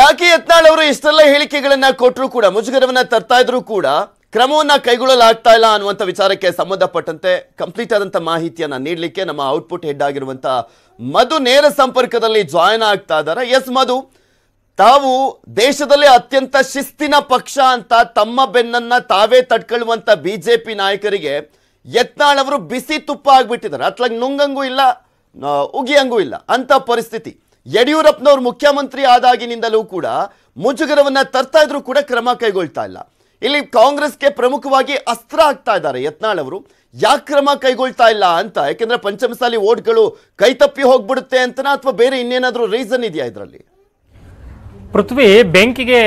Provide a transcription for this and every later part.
ಯಾಕೆ ಯತ್ನಾಳ್ ಅವರು ಇಷ್ಟೆಲ್ಲ ಹೇಳಿಕೆಗಳನ್ನ ಕೊಟ್ಟರು ಕೂಡ ಮುಜುಗರವನ್ನ ತರ್ತಾ ಇದ್ರು ಕೂಡ ಕ್ರಮವನ್ನ ಕೈಗೊಳ್ಳಲಾಗ್ತಾ ಇಲ್ಲ ಅನ್ನುವಂಥ ವಿಚಾರಕ್ಕೆ ಸಂಬಂಧಪಟ್ಟಂತೆ ಕಂಪ್ಲೀಟ್ ಆದಂಥ ಮಾಹಿತಿಯನ್ನ ನೀಡಲಿಕ್ಕೆ ನಮ್ಮ ಔಟ್ಪುಟ್ ಹೆಡ್ ಆಗಿರುವಂಥ ಮಧು ನೇರ ಸಂಪರ್ಕದಲ್ಲಿ ಜಾಯಿನ್ ಆಗ್ತಾ ಇದ್ದಾರೆ ಎಸ್ ಮಧು ತಾವು ದೇಶದಲ್ಲಿ ಅತ್ಯಂತ ಶಿಸ್ತಿನ ಪಕ್ಷ ಅಂತ ತಮ್ಮ ಬೆನ್ನನ್ನ ತಾವೇ ಜೆ ಪಿ ನಾಯಕರಿಗೆ ಯತ್ನಾಳ್ ಅವರು ಬಿಸಿ ತುಪ್ಪ ಆಗಿಬಿಟ್ಟಿದ್ದಾರೆ ಅತ್ಲಾಗ ನುಂಗಂಗೂ ಇಲ್ಲ ಉಗಿಯಂಗೂ ಇಲ್ಲ ಅಂತ ಪರಿಸ್ಥಿತಿ ಯಡಿಯೂರಪ್ಪನವ್ರು ಮುಖ್ಯಮಂತ್ರಿ ಆದಾಗಿನಿಂದಲೂ ಕೂಡ ಮುಜುಗರವನ್ನ ತರ್ತಾ ಇದ್ರು ಕೂಡ ಕ್ರಮ ಕೈಗೊಳ್ತಾ ಇಲ್ಲ ಇಲ್ಲಿ ಕಾಂಗ್ರೆಸ್ಗೆ ಪ್ರಮುಖವಾಗಿ ಅಸ್ತ್ರ ಆಗ್ತಾ ಇದ್ದಾರೆ ಯತ್ನಾಳ್ ಅವರು ಯಾಕೆ ಕ್ರಮ ಕೈಗೊಳ್ತಾ ಇಲ್ಲ ಅಂತ ಯಾಕೆಂದ್ರೆ ಪಂಚಮಸಾಲಿ ಓಟ್ಗಳು ಕೈತಪ್ಪಿ ಹೋಗ್ಬಿಡುತ್ತೆ ಅಂತನಾ ಅಥವಾ ಬೇರೆ ಇನ್ನೇನಾದರೂ ರೀಸನ್ ಇದೆಯಾ ಇದರಲ್ಲಿ ಪೃಥ್ವಿ ಬೆಂಕಿಗೆ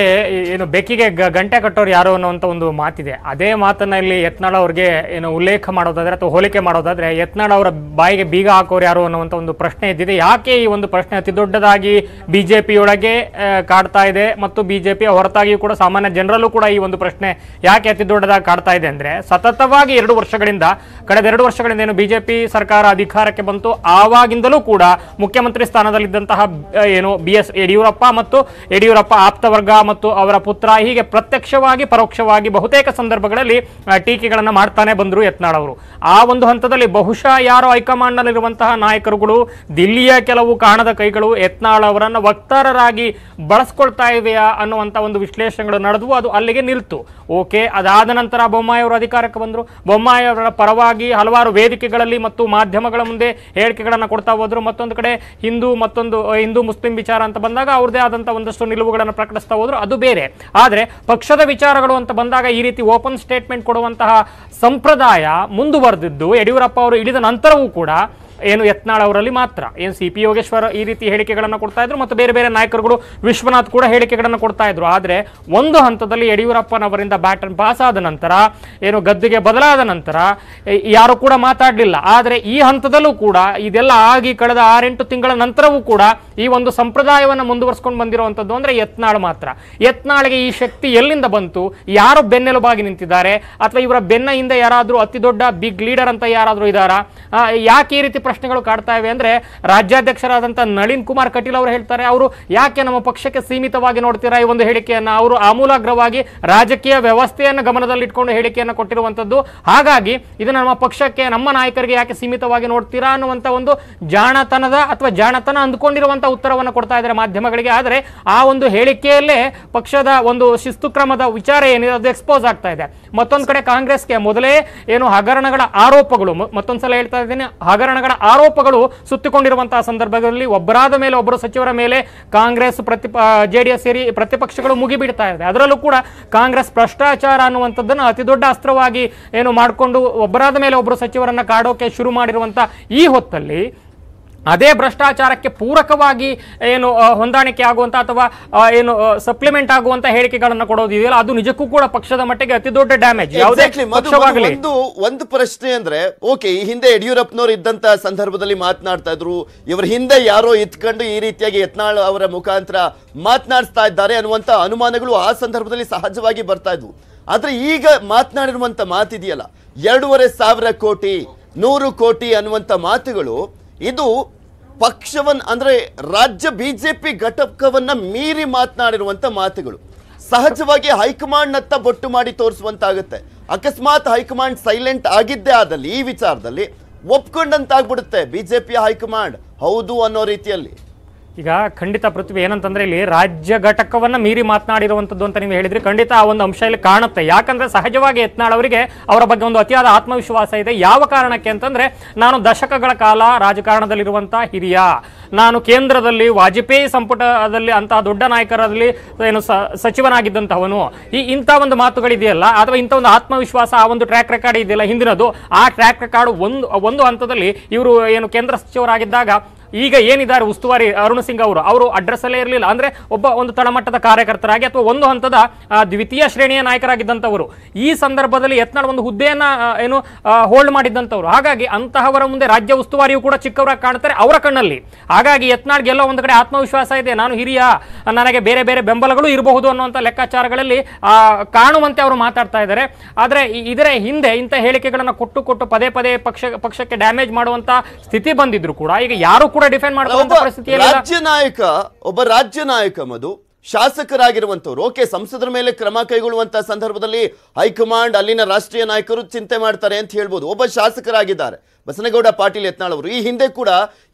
ಏನು ಬೆಕ್ಕಿಗೆ ಗಂಟೆ ಕಟ್ಟೋರು ಯಾರು ಅನ್ನೋಂಥ ಒಂದು ಮಾತಿದೆ ಅದೇ ಮಾತನ್ನ ಇಲ್ಲಿ ಯತ್ನಾಳ ಅವ್ರಿಗೆ ಏನು ಉಲ್ಲೇಖ ಮಾಡೋದಾದ್ರೆ ಅಥವಾ ಹೋಲಿಕೆ ಮಾಡೋದಾದ್ರೆ ಯತ್ನಾಳ ಅವರ ಬಾಯಿಗೆ ಬೀಗ ಹಾಕೋರು ಯಾರು ಅನ್ನುವಂಥ ಒಂದು ಪ್ರಶ್ನೆ ಇದ್ದಿದೆ ಯಾಕೆ ಈ ಒಂದು ಪ್ರಶ್ನೆ ಅತಿ ದೊಡ್ಡದಾಗಿ ಬಿಜೆಪಿಯೊಳಗೆ ಕಾಡ್ತಾ ಇದೆ ಮತ್ತು ಬಿಜೆಪಿಯ ಹೊರತಾಗಿಯೂ ಕೂಡ ಸಾಮಾನ್ಯ ಜನರಲ್ಲೂ ಕೂಡ ಈ ಒಂದು ಪ್ರಶ್ನೆ ಯಾಕೆ ಅತಿ ದೊಡ್ಡದಾಗಿ ಕಾಡ್ತಾ ಇದೆ ಅಂದ್ರೆ ಸತತವಾಗಿ ಎರಡು ವರ್ಷಗಳಿಂದ ಕಳೆದ ಎರಡು ವರ್ಷಗಳಿಂದ ಏನು ಬಿಜೆಪಿ ಸರ್ಕಾರ ಅಧಿಕಾರಕ್ಕೆ ಬಂತು ಆವಾಗಿಂದಲೂ ಕೂಡ ಮುಖ್ಯಮಂತ್ರಿ ಸ್ಥಾನದಲ್ಲಿದ್ದಂತಹ ಏನು ಬಿ ಎಸ್ ಯಡಿಯೂರಪ್ಪ ಮತ್ತು ಯಡಿಯೂರಪ್ಪ ಆಪ್ತ ವರ್ಗ ಮತ್ತು ಅವರ ಪುತ್ರ ಹೀಗೆ ಪ್ರತ್ಯಕ್ಷವಾಗಿ ಪರೋಕ್ಷವಾಗಿ ಬಹುತೇಕ ಸಂದರ್ಭಗಳಲ್ಲಿ ಟೀಕೆಗಳನ್ನು ಮಾಡ್ತಾನೆ ಬಂದರು ಯತ್ನಾಳ್ ಅವರು ಆ ಒಂದು ಹಂತದಲ್ಲಿ ಬಹುಶಃ ಯಾರೋ ನಲ್ಲಿರುವಂತಹ ನಾಯಕರುಗಳು ದಿಲ್ಲಿಯ ಕೆಲವು ಕಾಣದ ಕೈಗಳು ಯತ್ನಾಳ್ ಅವರನ್ನು ವಕ್ತಾರರಾಗಿ ಬಳಸ್ಕೊಳ್ತಾ ಇವೆಯಾ ಅನ್ನುವಂಥ ಒಂದು ವಿಶ್ಲೇಷಣೆಗಳು ನಡೆದು ಅದು ಅಲ್ಲಿಗೆ ನಿಲ್ತು ಓಕೆ ಅದಾದ ನಂತರ ಬೊಮ್ಮಾಯಿ ಅವರು ಅಧಿಕಾರಕ್ಕೆ ಬಂದರು ಬೊಮ್ಮಾಯಿ ಅವರ ಪರವಾಗಿ ಹಲವಾರು ವೇದಿಕೆಗಳಲ್ಲಿ ಮತ್ತು ಮಾಧ್ಯಮಗಳ ಮುಂದೆ ಹೇಳಿಕೆಗಳನ್ನು ಕೊಡ್ತಾ ಹೋದರು ಮತ್ತೊಂದು ಕಡೆ ಹಿಂದೂ ಮತ್ತೊಂದು ಹಿಂದೂ ಮುಸ್ಲಿಂ ವಿಚಾರ ಅಂತ ಬಂದಾಗ ಅವ್ರದ್ದೇ ಆದಂಥ ಒಂದು ಸಾಕಷ್ಟು ನಿಲುವುಗಳನ್ನು ಪ್ರಕಟಿಸ್ತಾ ಹೋದ್ರು ಅದು ಬೇರೆ ಆದರೆ ಪಕ್ಷದ ವಿಚಾರಗಳು ಅಂತ ಬಂದಾಗ ಈ ರೀತಿ ಓಪನ್ ಸ್ಟೇಟ್ಮೆಂಟ್ ಕೊಡುವಂತಹ ಸಂಪ್ರದಾಯ ಮುಂದುವರೆದಿದ್ದು ಯಡಿಯೂರಪ್ಪ ಅವರು ಇಳಿದ ನಂತರವೂ ಕೂಡ ಏನು ಯತ್ನಾಳ್ ಅವರಲ್ಲಿ ಮಾತ್ರ ಏನು ಸಿ ಪಿ ಯೋಗೇಶ್ವರ್ ಈ ರೀತಿ ಹೇಳಿಕೆಗಳನ್ನು ಕೊಡ್ತಾ ಇದ್ರು ಮತ್ತು ಬೇರೆ ಬೇರೆ ನಾಯಕರುಗಳು ವಿಶ್ವನಾಥ್ ಕೂಡ ಹೇಳಿಕೆಗಳನ್ನು ಕೊಡ್ತಾ ಇದ್ರು ಆದರೆ ಒಂದು ಹಂತದಲ್ಲಿ ಯಡಿಯೂರಪ್ಪನವರಿಂದ ಬ್ಯಾಟನ್ ಪಾಸ್ ಆದ ನಂತರ ಏನು ಗದ್ದುಗೆ ಬದಲಾದ ನಂತರ ಯಾರು ಕೂಡ ಮಾತಾಡಲಿಲ್ಲ ಆದರೆ ಈ ಹಂತದಲ್ಲೂ ಕೂಡ ಇದೆಲ್ಲ ಆಗಿ ಕಳೆದ ಆರೆಂಟು ತಿಂಗಳ ನಂತರವೂ ಕೂಡ ಈ ಒಂದು ಸಂಪ್ರದಾಯವನ್ನು ಮುಂದುವರಿಸ್ಕೊಂಡು ಬಂದಿರುವಂಥದ್ದು ಅಂದರೆ ಯತ್ನಾಳ್ ಮಾತ್ರ ಯತ್ನಾಳ್ಗೆ ಈ ಶಕ್ತಿ ಎಲ್ಲಿಂದ ಬಂತು ಯಾರು ಬೆನ್ನೆಲುಬಾಗಿ ನಿಂತಿದ್ದಾರೆ ಅಥವಾ ಇವರ ಬೆನ್ನ ಹಿಂದೆ ಯಾರಾದರೂ ಅತಿ ದೊಡ್ಡ ಬಿಗ್ ಲೀಡರ್ ಅಂತ ಯಾರಾದರೂ ಇದ್ದಾರಾ ಯಾಕೆ ಈ ರೀತಿ ಪ್ರಶ್ನೆಗಳು ಕಾಡ್ತಾ ಇವೆ ಅಂದ್ರೆ ರಾಜ್ಯಾಧ್ಯಕ್ಷರಾದಂತಹ ನಳಿನ್ ಕುಮಾರ್ ಕಟೀಲ್ ಅವರು ಹೇಳ್ತಾರೆ ಅವರು ಯಾಕೆ ನಮ್ಮ ಪಕ್ಷಕ್ಕೆ ಸೀಮಿತವಾಗಿ ನೋಡ್ತೀರಾ ಈ ಒಂದು ಹೇಳಿಕೆಯನ್ನು ಅವರು ಆಮೂಲಾಗ್ರವಾಗಿ ರಾಜಕೀಯ ವ್ಯವಸ್ಥೆಯನ್ನು ಗಮನದಲ್ಲಿಟ್ಕೊಂಡು ಹೇಳಿಕೆಯನ್ನು ಕೊಟ್ಟಿರುವಂತದ್ದು ಹಾಗಾಗಿ ಇದು ನಮ್ಮ ಪಕ್ಷಕ್ಕೆ ನಮ್ಮ ನಾಯಕರಿಗೆ ಯಾಕೆ ಸೀಮಿತವಾಗಿ ನೋಡ್ತೀರಾ ಅನ್ನುವಂತ ಒಂದು ಜಾಣತನದ ಅಥವಾ ಜಾಣತನ ಅಂದ್ಕೊಂಡಿರುವಂಥ ಉತ್ತರವನ್ನು ಕೊಡ್ತಾ ಇದ್ದಾರೆ ಮಾಧ್ಯಮಗಳಿಗೆ ಆದರೆ ಆ ಒಂದು ಹೇಳಿಕೆಯಲ್ಲೇ ಪಕ್ಷದ ಒಂದು ಶಿಸ್ತು ಕ್ರಮದ ವಿಚಾರ ಏನಿದೆ ಅದು ಎಕ್ಸ್ಪೋಸ್ ಆಗ್ತಾ ಇದೆ ಮತ್ತೊಂದು ಕಡೆ ಕಾಂಗ್ರೆಸ್ಗೆ ಮೊದಲೇ ಏನು ಹಗರಣಗಳ ಆರೋಪಗಳು ಮತ್ತೊಂದ್ಸಲ ಹೇಳ್ತಾ ಇದ್ದೀನಿ ಹಗರಣಗಳ ಆರೋಪಗಳು ಸುತ್ತಿಕೊಂಡಿರುವಂತಹ ಸಂದರ್ಭದಲ್ಲಿ ಒಬ್ಬರಾದ ಮೇಲೆ ಒಬ್ಬರು ಸಚಿವರ ಮೇಲೆ ಕಾಂಗ್ರೆಸ್ ಪ್ರತಿ ಜೆಡಿಎಸ್ ಸೇರಿ ಪ್ರತಿಪಕ್ಷಗಳು ಮುಗಿಬಿಡ್ತಾ ಇದೆ ಅದರಲ್ಲೂ ಕೂಡ ಕಾಂಗ್ರೆಸ್ ಭ್ರಷ್ಟಾಚಾರ ಅನ್ನುವಂಥದ್ದನ್ನು ಅತಿ ದೊಡ್ಡ ಅಸ್ತ್ರವಾಗಿ ಏನು ಮಾಡಿಕೊಂಡು ಒಬ್ಬರಾದ ಮೇಲೆ ಒಬ್ಬರು ಸಚಿವರನ್ನು ಕಾಡೋಕೆ ಶುರು ಮಾಡಿರುವಂಥ ಈ ಹೊತ್ತಲ್ಲಿ ಅದೇ ಭ್ರಷ್ಟಾಚಾರಕ್ಕೆ ಪೂರಕವಾಗಿ ಏನು ಹೊಂದಾಣಿಕೆ ಆಗುವಂತ ಅಥವಾ ಏನು ಸಪ್ಲಿಮೆಂಟ್ ಆಗುವಂತ ಹೇಳಿಕೆಗಳನ್ನು ಕೊಡೋದಿದೆಯಲ್ಲ ಅದು ನಿಜಕ್ಕೂ ಕೂಡ ಪಕ್ಷದ ಮಟ್ಟಿಗೆ ಅತಿ ದೊಡ್ಡ ಡ್ಯಾಮೇಜ್ ಒಂದು ಒಂದು ಪ್ರಶ್ನೆ ಅಂದ್ರೆ ಓಕೆ ಈ ಹಿಂದೆ ಯಡಿಯೂರಪ್ಪನವರು ಇದ್ದಂತ ಸಂದರ್ಭದಲ್ಲಿ ಮಾತನಾಡ್ತಾ ಇದ್ರು ಇವ್ರ ಹಿಂದೆ ಯಾರೋ ಇತ್ಕೊಂಡು ಈ ರೀತಿಯಾಗಿ ಯತ್ನಾಳ್ ಅವರ ಮುಖಾಂತರ ಮಾತನಾಡ್ತಾ ಇದ್ದಾರೆ ಅನ್ನುವಂತ ಅನುಮಾನಗಳು ಆ ಸಂದರ್ಭದಲ್ಲಿ ಸಹಜವಾಗಿ ಬರ್ತಾ ಇದ್ವು ಆದ್ರೆ ಈಗ ಮಾತನಾಡಿರುವಂತ ಮಾತಿದೆಯಲ್ಲ ಎರಡೂವರೆ ಸಾವಿರ ಕೋಟಿ ನೂರು ಕೋಟಿ ಅನ್ನುವಂತ ಮಾತುಗಳು ಇದು ಪಕ್ಷವನ್ನು ಅಂದರೆ ರಾಜ್ಯ ಬಿ ಜೆ ಪಿ ಘಟಕವನ್ನು ಮೀರಿ ಮಾತನಾಡಿರುವಂತ ಮಾತುಗಳು ಸಹಜವಾಗಿ ಹೈಕಮಾಂಡ್ನತ್ತ ಬೊಟ್ಟು ಮಾಡಿ ತೋರಿಸುವಂತಾಗುತ್ತೆ ಅಕಸ್ಮಾತ್ ಹೈಕಮಾಂಡ್ ಸೈಲೆಂಟ್ ಆಗಿದ್ದೇ ಆದಲ್ಲಿ ಈ ವಿಚಾರದಲ್ಲಿ ಒಪ್ಕೊಂಡಂತಾಗ್ಬಿಡುತ್ತೆ ಬಿ ಜೆ ಹೈಕಮಾಂಡ್ ಹೌದು ಅನ್ನೋ ರೀತಿಯಲ್ಲಿ ಈಗ ಖಂಡಿತ ಪೃಥ್ವಿ ಏನಂತಂದ್ರೆ ಇಲ್ಲಿ ರಾಜ್ಯ ಘಟಕವನ್ನು ಮೀರಿ ಮಾತನಾಡಿರುವಂಥದ್ದು ಅಂತ ನೀವು ಹೇಳಿದ್ರೆ ಖಂಡಿತ ಆ ಒಂದು ಅಂಶ ಇಲ್ಲಿ ಕಾಣುತ್ತೆ ಯಾಕಂದ್ರೆ ಸಹಜವಾಗಿ ಯತ್ನಾಳ್ ಅವರಿಗೆ ಅವರ ಬಗ್ಗೆ ಒಂದು ಅತಿಯಾದ ಆತ್ಮವಿಶ್ವಾಸ ಇದೆ ಯಾವ ಕಾರಣಕ್ಕೆ ಅಂತಂದ್ರೆ ನಾನು ದಶಕಗಳ ಕಾಲ ರಾಜಕಾರಣದಲ್ಲಿರುವಂತಹ ಹಿರಿಯ ನಾನು ಕೇಂದ್ರದಲ್ಲಿ ವಾಜಪೇಯಿ ಸಂಪುಟದಲ್ಲಿ ಅಂತಹ ದೊಡ್ಡ ನಾಯಕರಲ್ಲಿ ಏನು ಸಚಿವನಾಗಿದ್ದಂಥವನು ಈ ಇಂಥ ಒಂದು ಮಾತುಗಳಿದೆಯಲ್ಲ ಅಥವಾ ಇಂಥ ಒಂದು ಆತ್ಮವಿಶ್ವಾಸ ಆ ಒಂದು ಟ್ರ್ಯಾಕ್ ರೆಕಾರ್ಡ್ ಇದೆಯಲ್ಲ ಹಿಂದಿನದು ಆ ಟ್ರ್ಯಾಕ್ ರೆಕಾರ್ಡ್ ಒಂದು ಒಂದು ಹಂತದಲ್ಲಿ ಇವರು ಏನು ಕೇಂದ್ರ ಸಚಿವರಾಗಿದ್ದಾಗ ಈಗ ಏನಿದ್ದಾರೆ ಉಸ್ತುವಾರಿ ಅರುಣ್ ಸಿಂಗ್ ಅವರು ಅವರು ಅಡ್ರೆಸ್ ಅಲ್ಲೇ ಇರಲಿಲ್ಲ ಅಂದ್ರೆ ಒಬ್ಬ ಒಂದು ತಳಮಟ್ಟದ ಕಾರ್ಯಕರ್ತರಾಗಿ ಅಥವಾ ಒಂದು ಹಂತದ ದ್ವಿತೀಯ ಶ್ರೇಣಿಯ ನಾಯಕರಾಗಿದ್ದಂಥವರು ಈ ಸಂದರ್ಭದಲ್ಲಿ ಯತ್ನಾಳ್ ಒಂದು ಹುದ್ದೆಯನ್ನ ಏನು ಹೋಲ್ಡ್ ಮಾಡಿದ್ದಂಥವ್ರು ಹಾಗಾಗಿ ಅಂತಹವರ ಮುಂದೆ ರಾಜ್ಯ ಉಸ್ತುವಾರಿಯೂ ಕೂಡ ಚಿಕ್ಕವರಾಗಿ ಕಾಣ್ತಾರೆ ಅವರ ಕಣ್ಣಲ್ಲಿ ಹಾಗಾಗಿ ಯತ್ನಾಡ್ಗೆಲ್ಲ ಒಂದು ಕಡೆ ಆತ್ಮವಿಶ್ವಾಸ ಇದೆ ನಾನು ಹಿರಿಯ ನನಗೆ ಬೇರೆ ಬೇರೆ ಬೆಂಬಲಗಳು ಇರಬಹುದು ಅನ್ನುವಂಥ ಲೆಕ್ಕಾಚಾರಗಳಲ್ಲಿ ಕಾಣುವಂತೆ ಅವರು ಮಾತಾಡ್ತಾ ಇದ್ದಾರೆ ಆದರೆ ಇದರ ಹಿಂದೆ ಇಂಥ ಹೇಳಿಕೆಗಳನ್ನು ಕೊಟ್ಟು ಕೊಟ್ಟು ಪದೇ ಪದೇ ಪಕ್ಷ ಪಕ್ಷಕ್ಕೆ ಡ್ಯಾಮೇಜ್ ಮಾಡುವಂತಹ ಸ್ಥಿತಿ ಬಂದಿದ್ರು ಕೂಡ ಈಗ ಯಾರು ಕೂಡ ಡಿಫೆಂಡ್ ರಾಜ್ಯ ನಾಯಕ ಒಬ್ಬ ರಾಜ್ಯ ನಾಯಕ ಮಧು ಶಾಸಕರಾಗಿರುವಂತವ್ರು ಓಕೆ ಸಂಸದರ ಮೇಲೆ ಕ್ರಮ ಕೈಗೊಳ್ಳುವಂತಹ ಸಂದರ್ಭದಲ್ಲಿ ಹೈಕಮಾಂಡ್ ಅಲ್ಲಿನ ರಾಷ್ಟ್ರೀಯ ನಾಯಕರು ಚಿಂತೆ ಮಾಡ್ತಾರೆ ಅಂತ ಹೇಳ್ಬೋದು ಒಬ್ಬ ಶಾಸಕರಾಗಿದ್ದಾರೆ ಬಸನಗೌಡ ಪಾಟೀಲ್ ಯತ್ನಾಳ್ ಅವರು ಈ ಹಿಂದೆ ಕೂಡ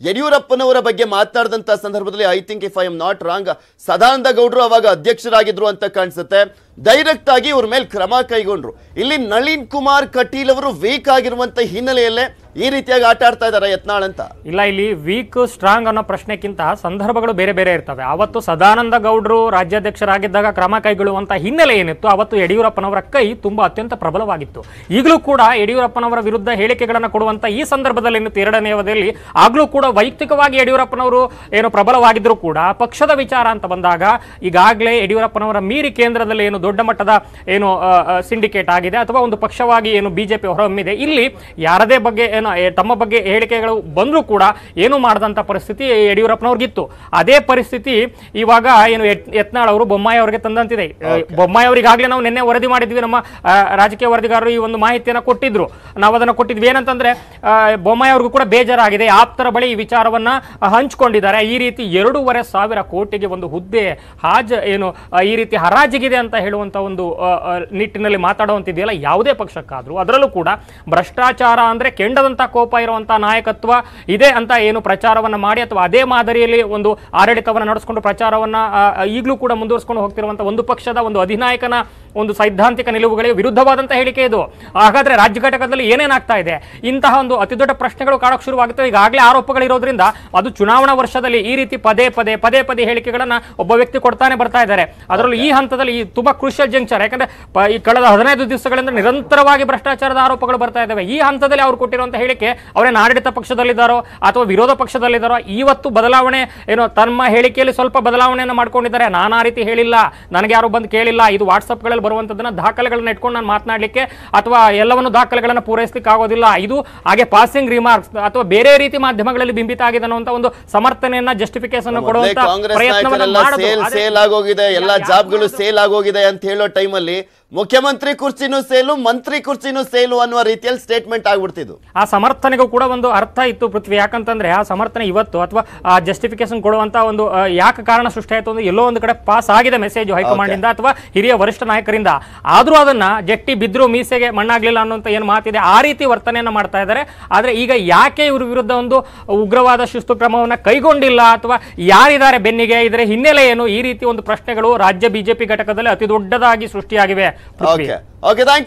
ಯಡಿಯೂರಪ್ಪನವರ ಬಗ್ಗೆ ಮಾತನಾಡಿದಂತಹ ಸಂದರ್ಭದಲ್ಲಿ I think if I am not wrong Sadananda ಗೌಡರು ಅವಾಗ ಅಧ್ಯಕ್ಷರಾಗಿದ್ರು ಅಂತ ಕಾಣಿಸುತ್ತೆ ಡೈರೆಕ್ಟ್ ಆಗಿ ಇವ್ರ ಮೇಲೆ ಕ್ರಮ ಕೈಗೊಂಡ್ರು ಇಲ್ಲಿ ನಳಿನ್ ಕುಮಾರ್ ಕಟೀಲ್ ಅವರು ವೀಕ್ ಆಗಿರುವಂತ ಹಿನ್ನೆಲೆಯಲ್ಲೇ ಈ ರೀತಿಯಾಗಿ ಆಟ ಆಡ್ತಾ ಇದ್ದಾರೆ ಯತ್ನಾಳ್ ಅಂತ ಇಲ್ಲ ಇಲ್ಲಿ ವೀಕ್ ಸ್ಟ್ರಾಂಗ್ ಅನ್ನೋ ಪ್ರಶ್ನೆಕ್ಕಿಂತ ಸಂದರ್ಭಗಳು ಬೇರೆ ಬೇರೆ ಇರ್ತವೆ ಅವತ್ತು ಸದಾನಂದ ಗೌಡರು ರಾಜ್ಯಾಧ್ಯಕ್ಷರಾಗಿದ್ದಾಗ ಕ್ರಮ ಕೈಗೊಳ್ಳುವಂತ ಹಿನ್ನೆಲೆ ಏನಿತ್ತು ಅವತ್ತು ಯಡಿಯೂರಪ್ಪನವರ ಕೈ ತುಂಬಾ ಅತ್ಯಂತ ಪ್ರಬಲವಾಗಿತ್ತು ಈಗಲೂ ಕೂಡ ಯಡಿಯೂರಪ್ಪನವರ ವಿರುದ್ಧ ಹೇಳಿಕೆಗಳನ್ನು ಕೊಡುವಂತ ಈ ಸಂದರ್ಭದಲ್ಲಿ ಏನಿತ್ತು ಎರಡನೇ ಅವಧಿಯಲ್ಲಿ ಆಗ್ಲೂ ಕೂಡ ವೈಯಕ್ತಿಕವಾಗಿ ಯಡಿಯೂರಪ್ಪನವರು ಏನು ಪ್ರಬಲವಾಗಿದ್ರು ಕೂಡ ಪಕ್ಷದ ವಿಚಾರ ಅಂತ ಬಂದಾಗ ಈಗಾಗಲೇ ಯಡಿಯೂರಪ್ಪನವರ ಮೀರಿ ಕೇಂದ್ರದಲ್ಲಿ ಏನು ದೊಡ್ಡ ಮಟ್ಟದ ಏನು ಸಿಂಡಿಕೇಟ್ ಆಗಿದೆ ಅಥವಾ ಒಂದು ಪಕ್ಷವಾಗಿ ಏನು ಬಿಜೆಪಿ ಹೊರಹೊಮ್ಮಿದೆ ಇಲ್ಲಿ ಯಾರದೇ ಬಗ್ಗೆ ಏನು ತಮ್ಮ ಬಗ್ಗೆ ಹೇಳಿಕೆಗಳು ಬಂದರೂ ಕೂಡ ಏನು ಮಾಡಿದಂಥ ಪರಿಸ್ಥಿತಿ ಯಡಿಯೂರಪ್ಪನವ್ರಿಗಿತ್ತು ಅದೇ ಪರಿಸ್ಥಿತಿ ಇವಾಗ ಏನು ಯತ್ನಾಳ್ ಅವರು ಬೊಮ್ಮಾಯಿ ಅವರಿಗೆ ತಂದಂತಿದೆ ಬೊಮ್ಮಾಯಿ ಅವರಿಗಾಗಲೇ ನಾವು ನಿನ್ನೆ ವರದಿ ಮಾಡಿದ್ವಿ ನಮ್ಮ ರಾಜಕೀಯ ವರದಿಗಾರರು ಈ ಒಂದು ಮಾಹಿತಿಯನ್ನು ಕೊಟ್ಟಿದ್ರು ನಾವು ಅದನ್ನು ಕೊಟ್ಟಿದ್ವಿ ಏನಂತಂದ್ರೆ ಬೊಮ್ಮಾಯಿ ಅವ್ರಿಗೂ ಕೂಡ ಬೇಜಾರಾಗಿದೆ ಆಪ್ತರ ಬಳಿ ಈ ವಿಚಾರವನ್ನ ಹಂಚಿಕೊಂಡಿದ್ದಾರೆ ಈ ರೀತಿ ಎರಡೂವರೆ ಸಾವಿರ ಕೋಟಿಗೆ ಒಂದು ಹುದ್ದೆ ಹಾಜ ಏನು ಈ ರೀತಿ ಹರಾಜಿಗಿದೆ ಅಂತ ಹೇಳಿ ಮಾಡುವಂಥ ಒಂದು ನಿಟ್ಟಿನಲ್ಲಿ ಮಾತಾಡುವಂತಿದೆಯಲ್ಲ ಯಾವುದೇ ಪಕ್ಷಕ್ಕಾದರೂ ಅದರಲ್ಲೂ ಕೂಡ ಭ್ರಷ್ಟಾಚಾರ ಅಂದ್ರೆ ಕೆಂಡದಂತ ಕೋಪ ಇರುವಂತಹ ನಾಯಕತ್ವ ಇದೆ ಅಂತ ಏನು ಪ್ರಚಾರವನ್ನ ಮಾಡಿ ಅಥವಾ ಅದೇ ಮಾದರಿಯಲ್ಲಿ ಒಂದು ಆಡಳಿತವನ್ನು ನಡೆಸಿಕೊಂಡು ಪ್ರಚಾರವನ್ನ ಈಗಲೂ ಕೂಡ ಮುಂದುವರಿಸಿಕೊಂಡು ಹೋಗ್ತಿರುವಂತಹ ಒಂದು ಪಕ್ಷದ ಒಂದು ಅಧಿನಾಯಕನ ಒಂದು ಸೈದ್ಧಾಂತಿಕ ನಿಲುವುಗಳಿಗೆ ವಿರುದ್ಧವಾದಂತಹ ಹೇಳಿಕೆ ಇದು ಹಾಗಾದರೆ ರಾಜ್ಯ ಘಟಕದಲ್ಲಿ ಏನೇನಾಗ್ತಾ ಇದೆ ಇಂತಹ ಒಂದು ಅತಿದೊಡ್ಡ ಪ್ರಶ್ನೆಗಳು ಕಾಡಕ್ಕೆ ಶುರುವಾಗುತ್ತೆ ಈಗಾಗಲೇ ಆರೋಪಗಳಿರೋದ್ರಿಂದ ಅದು ಚುನಾವಣಾ ವರ್ಷದಲ್ಲಿ ಈ ರೀತಿ ಪದೇ ಪದೇ ಪದೇ ಪದೇ ಹೇಳಿಕೆಗಳನ್ನು ಒಬ್ಬ ವ್ಯಕ್ತಿ ಕೊಡ್ತಾನೆ ಬರ್ತಾ ಇದ್ದಾರೆ ಅದರಲ್ಲೂ ಈ ಹಂತದಲ್ಲಿ ಈ ತುಂಬಾ ಕ್ರೂಷಿಯಲ್ ಜಂಕ್ಷರ್ ಯಾಕಂದ್ರೆ ಈ ಕಳೆದ ಹದಿನೈದು ದಿವಸಗಳಿಂದ ನಿರಂತರವಾಗಿ ಭ್ರಷ್ಟಾಚಾರದ ಆರೋಪಗಳು ಬರ್ತಾ ಇದ್ದಾವೆ ಈ ಹಂತದಲ್ಲಿ ಅವರು ಕೊಟ್ಟಿರುವಂತಹ ಹೇಳಿಕೆ ಅವರೇನು ಆಡಳಿತ ಪಕ್ಷದಲ್ಲಿದ್ದಾರೋ ಅಥವಾ ವಿರೋಧ ಪಕ್ಷದಲ್ಲಿದ್ದಾರೋ ಇವತ್ತು ಬದಲಾವಣೆ ಏನೋ ತಮ್ಮ ಹೇಳಿಕೆಯಲ್ಲಿ ಸ್ವಲ್ಪ ಬದಲಾವಣೆಯನ್ನು ಮಾಡ್ಕೊಂಡಿದ್ದಾರೆ ನಾನು ಆ ರೀತಿ ಹೇಳಿಲ್ಲ ನನಗೆ ಯಾರು ಬಂದು ಕೇಳಿಲ್ಲ ಇದು ವಾಟ್ಸಪ್ಗಳಲ್ಲಿ ಬರುವಂಥದ್ದನ್ನು ದಾಖಲೆಗಳನ್ನ ಇಟ್ಕೊಂಡು ನಾನು ಮಾತನಾಡಲಿಕ್ಕೆ ಅಥವಾ ಎಲ್ಲವನ್ನು ದಾಖಲೆಗಳನ್ನು ಪೂರೈಸಲಿಕ್ಕೆ ಆಗೋದಿಲ್ಲ ಇದು ಹಾಗೆ ಪಾಸಿಂಗ್ ರಿಮಾರ್ಕ್ಸ್ ಅಥವಾ ಬೇರೆ ರೀತಿ ಮಾಧ್ಯಮಗಳಲ್ಲಿ ಬಿಂಬಿತ ಆಗಿದೆ ಅನ್ನುವಂಥ ಒಂದು ಸಮರ್ಥನೆಯನ್ನ ಜಸ್ಟಿಫಿಕೇಶನ್ ಕೊಡುವಂತ ಪ್ರಯತ್ನವನ್ನು ಸೇಲ್ ಆಗೋಗಿದೆ ಎಲ್ಲ ಜಾಬ್ಗಳು ಸೇಲ್ ಆಗೋಗಿದೆ ಅಂತ ಹೇಳೋ ಟೈಮಲ್ಲಿ ಮುಖ್ಯಮಂತ್ರಿ ಕುರ್ಚಿನೂ ಸೇಲು ಮಂತ್ರಿ ಕುರ್ಚಿನೂ ಸೇಲು ಅನ್ನುವ ರೀತಿಯಲ್ಲಿ ಸ್ಟೇಟ್ಮೆಂಟ್ ಆಗ್ಬಿಡ್ತಿದ್ದು ಆ ಸಮರ್ಥನೆಗೂ ಕೂಡ ಒಂದು ಅರ್ಥ ಇತ್ತು ಪೃಥ್ವಿ ಯಾಕಂತಂದ್ರೆ ಆ ಸಮರ್ಥನೆ ಇವತ್ತು ಅಥವಾ ಆ ಜಸ್ಟಿಫಿಕೇಶನ್ ಕೊಡುವಂತ ಒಂದು ಯಾಕೆ ಕಾರಣ ಸೃಷ್ಟಿ ಆಯಿತು ಅಂದ್ರೆ ಎಲ್ಲೋ ಒಂದು ಕಡೆ ಪಾಸ್ ಆಗಿದೆ ಮೆಸೇಜ್ ಹೈಕಮಾಂಡ್ ಇಂದ ಅಥವಾ ಹಿರಿಯ ವರಿಷ್ಠ ನಾಯಕರಿಂದ ಆದ್ರೂ ಅದನ್ನ ಜಟ್ಟಿ ಬಿದ್ರು ಮೀಸೆಗೆ ಮಣ್ಣಾಗ್ಲಿಲ್ಲ ಅನ್ನುವಂಥ ಏನು ಮಾತಿದೆ ಆ ರೀತಿ ವರ್ತನೆಯನ್ನು ಮಾಡ್ತಾ ಇದ್ದಾರೆ ಆದ್ರೆ ಈಗ ಯಾಕೆ ಇವ್ರ ವಿರುದ್ಧ ಒಂದು ಉಗ್ರವಾದ ಶಿಸ್ತು ಕ್ರಮವನ್ನು ಕೈಗೊಂಡಿಲ್ಲ ಅಥವಾ ಯಾರಿದ್ದಾರೆ ಬೆನ್ನಿಗೆ ಇದರ ಹಿನ್ನೆಲೆ ಏನು ಈ ರೀತಿ ಒಂದು ಪ್ರಶ್ನೆಗಳು ರಾಜ್ಯ ಬಿಜೆಪಿ ಘಟಕದಲ್ಲಿ ಅತಿ ದೊಡ್ಡದಾಗಿ ಸೃಷ್ಟಿಯಾಗಿವೆ Okay. Okay. Thank